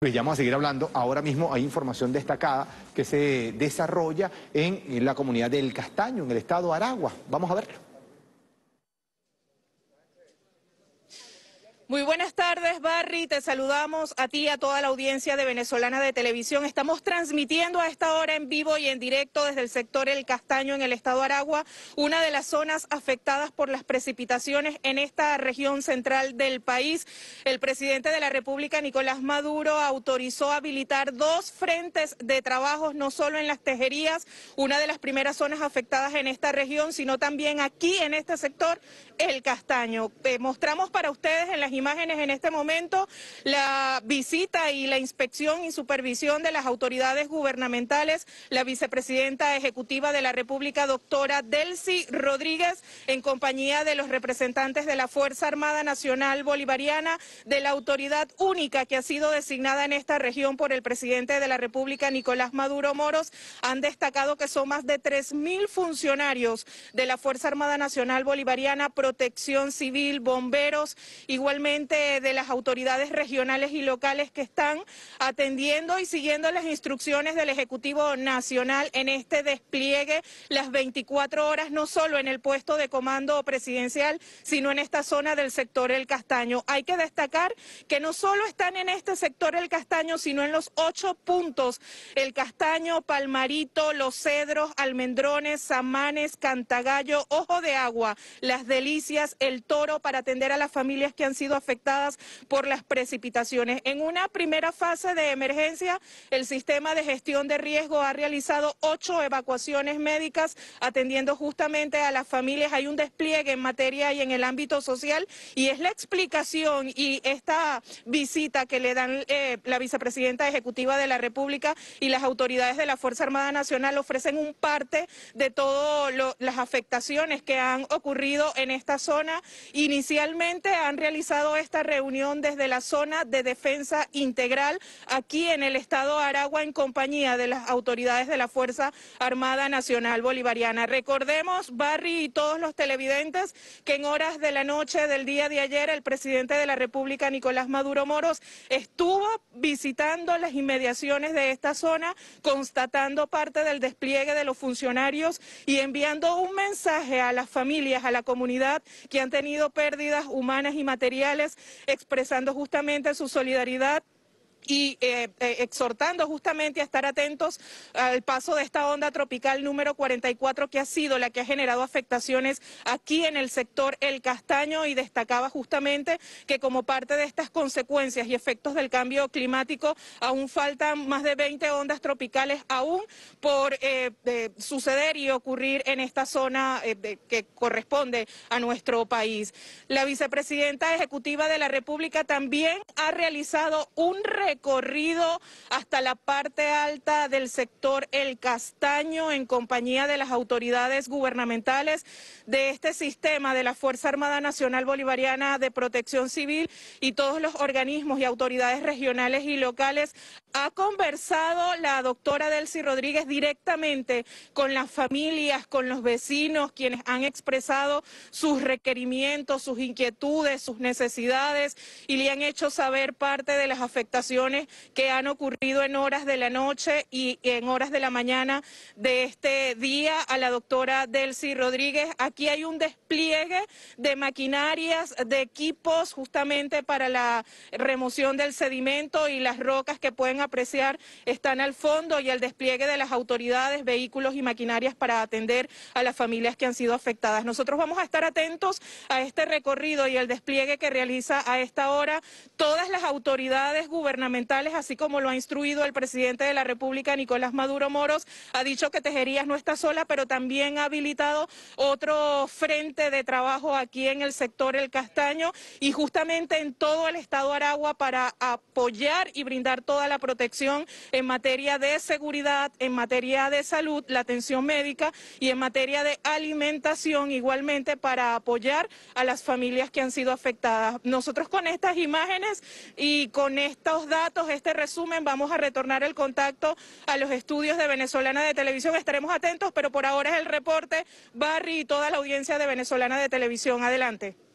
Y pues ya vamos a seguir hablando. Ahora mismo hay información destacada que se desarrolla en la comunidad del Castaño, en el estado de Aragua. Vamos a verlo. Muy buenas tardes, Barry. Te saludamos a ti y a toda la audiencia de Venezolana de Televisión. Estamos transmitiendo a esta hora en vivo y en directo desde el sector El Castaño en el estado Aragua, una de las zonas afectadas por las precipitaciones en esta región central del país. El presidente de la República, Nicolás Maduro, autorizó habilitar dos frentes de trabajo, no solo en las tejerías, una de las primeras zonas afectadas en esta región, sino también aquí en este sector, El Castaño. Eh, mostramos para ustedes en las imágenes en este momento la visita y la inspección y supervisión de las autoridades gubernamentales, la vicepresidenta ejecutiva de la República, doctora Delcy Rodríguez, en compañía de los representantes de la Fuerza Armada Nacional Bolivariana, de la autoridad única que ha sido designada en esta región por el presidente de la República, Nicolás Maduro Moros, han destacado que son más de 3.000 funcionarios de la Fuerza Armada Nacional Bolivariana, Protección Civil, bomberos, igualmente de las autoridades regionales y locales que están atendiendo y siguiendo las instrucciones del Ejecutivo Nacional en este despliegue las 24 horas, no solo en el puesto de comando presidencial, sino en esta zona del sector El Castaño. Hay que destacar que no solo están en este sector El Castaño, sino en los ocho puntos, El Castaño, Palmarito, Los Cedros, Almendrones, Samanes, Cantagallo, Ojo de Agua, Las Delicias, El Toro, para atender a las familias que han sido afectadas por las precipitaciones. En una primera fase de emergencia, el sistema de gestión de riesgo ha realizado ocho evacuaciones médicas atendiendo justamente a las familias. Hay un despliegue en materia y en el ámbito social y es la explicación y esta visita que le dan eh, la vicepresidenta ejecutiva de la República y las autoridades de la Fuerza Armada Nacional ofrecen un parte de todas las afectaciones que han ocurrido en esta zona. Inicialmente han realizado esta reunión desde la zona de defensa integral aquí en el estado Aragua en compañía de las autoridades de la Fuerza Armada Nacional Bolivariana. Recordemos, Barry y todos los televidentes, que en horas de la noche del día de ayer el presidente de la República, Nicolás Maduro Moros, estuvo visitando las inmediaciones de esta zona, constatando parte del despliegue de los funcionarios y enviando un mensaje a las familias, a la comunidad que han tenido pérdidas humanas y materiales expresando justamente su solidaridad y eh, eh, exhortando justamente a estar atentos al paso de esta onda tropical número 44 que ha sido la que ha generado afectaciones aquí en el sector El Castaño y destacaba justamente que como parte de estas consecuencias y efectos del cambio climático aún faltan más de 20 ondas tropicales aún por eh, suceder y ocurrir en esta zona que corresponde a nuestro país. La vicepresidenta ejecutiva de la República también ha realizado un recorrido hasta la parte alta del sector El Castaño en compañía de las autoridades gubernamentales de este sistema de la Fuerza Armada Nacional Bolivariana de Protección Civil y todos los organismos y autoridades regionales y locales. Ha conversado la doctora Delcy Rodríguez directamente con las familias, con los vecinos, quienes han expresado sus requerimientos, sus inquietudes, sus necesidades y le han hecho saber parte de las afectaciones que han ocurrido en horas de la noche y en horas de la mañana de este día, a la doctora Delcy Rodríguez. Aquí hay un despliegue de maquinarias, de equipos justamente para la remoción del sedimento y las rocas que pueden apreciar están al fondo y el despliegue de las autoridades, vehículos y maquinarias para atender a las familias que han sido afectadas. Nosotros vamos a estar atentos a este recorrido y el despliegue que realiza a esta hora todas las autoridades gubernamentales así como lo ha instruido el presidente de la República, Nicolás Maduro Moros. Ha dicho que Tejerías no está sola, pero también ha habilitado otro frente de trabajo aquí en el sector El Castaño y justamente en todo el estado Aragua para apoyar y brindar toda la protección en materia de seguridad, en materia de salud, la atención médica y en materia de alimentación igualmente para apoyar a las familias que han sido afectadas. Nosotros con estas imágenes y con estos datos datos, este resumen. Vamos a retornar el contacto a los estudios de Venezolana de Televisión. Estaremos atentos, pero por ahora es el reporte. Barry y toda la audiencia de Venezolana de Televisión. Adelante.